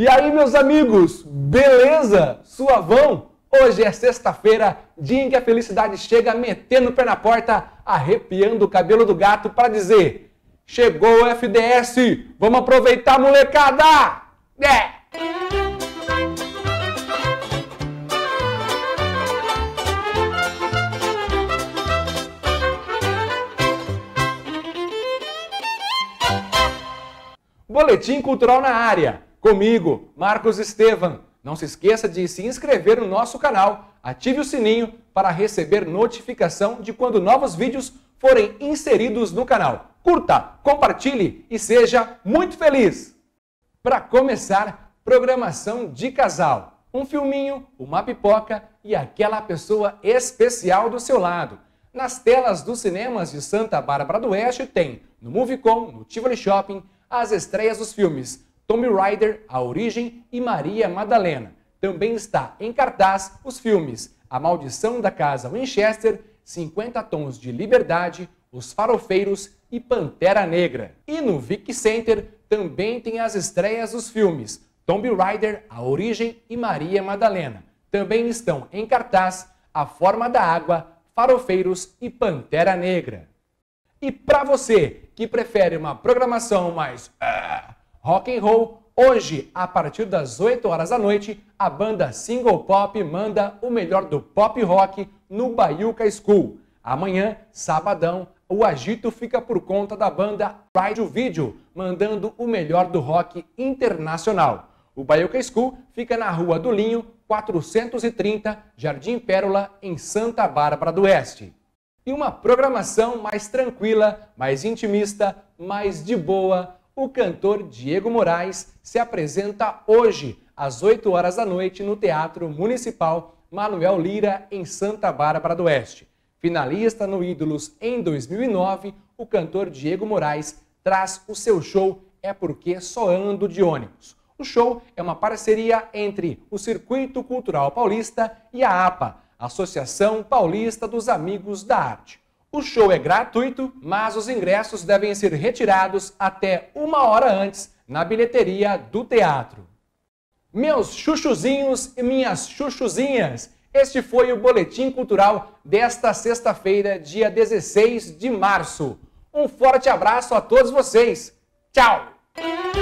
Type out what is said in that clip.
E aí, meus amigos, beleza? Suavão? Hoje é sexta-feira, dia em que a felicidade chega metendo o pé na porta, arrepiando o cabelo do gato para dizer: Chegou o FDS, vamos aproveitar molecada! É! Boletim Cultural na área comigo, Marcos Estevam. Não se esqueça de se inscrever no nosso canal, ative o sininho para receber notificação de quando novos vídeos forem inseridos no canal. Curta, compartilhe e seja muito feliz! Para começar, programação de casal. Um filminho, uma pipoca e aquela pessoa especial do seu lado. Nas telas dos cinemas de Santa Bárbara do Oeste tem, no Movicon, no Tivoli Shopping, as estreias dos filmes Tommy Rider, A Origem e Maria Madalena. Também está em cartaz os filmes A Maldição da Casa Winchester, 50 Tons de Liberdade, Os Farofeiros e Pantera Negra. E no Vic Center também tem as estreias dos filmes Tomb Raider, A Origem e Maria Madalena. Também estão em cartaz A Forma da Água, Farofeiros e Pantera Negra. E para você que prefere uma programação mais ah, rock and roll. Hoje, a partir das 8 horas da noite, a banda Single Pop manda o melhor do pop rock no Baiuca School. Amanhã, sabadão, o agito fica por conta da banda Ride o Vídeo, mandando o melhor do rock internacional. O Baiuca School fica na Rua do Linho, 430, Jardim Pérola, em Santa Bárbara do Oeste. E uma programação mais tranquila, mais intimista, mais de boa, o cantor Diego Moraes se apresenta hoje, às 8 horas da noite, no Teatro Municipal Manuel Lira, em Santa Bárbara do Oeste. Finalista no Ídolos em 2009, o cantor Diego Moraes traz o seu show É Porque Só Ando de Ônibus. O show é uma parceria entre o Circuito Cultural Paulista e a APA, Associação Paulista dos Amigos da Arte. O show é gratuito, mas os ingressos devem ser retirados até uma hora antes na bilheteria do teatro. Meus chuchuzinhos e minhas chuchuzinhas, este foi o Boletim Cultural desta sexta-feira, dia 16 de março. Um forte abraço a todos vocês. Tchau!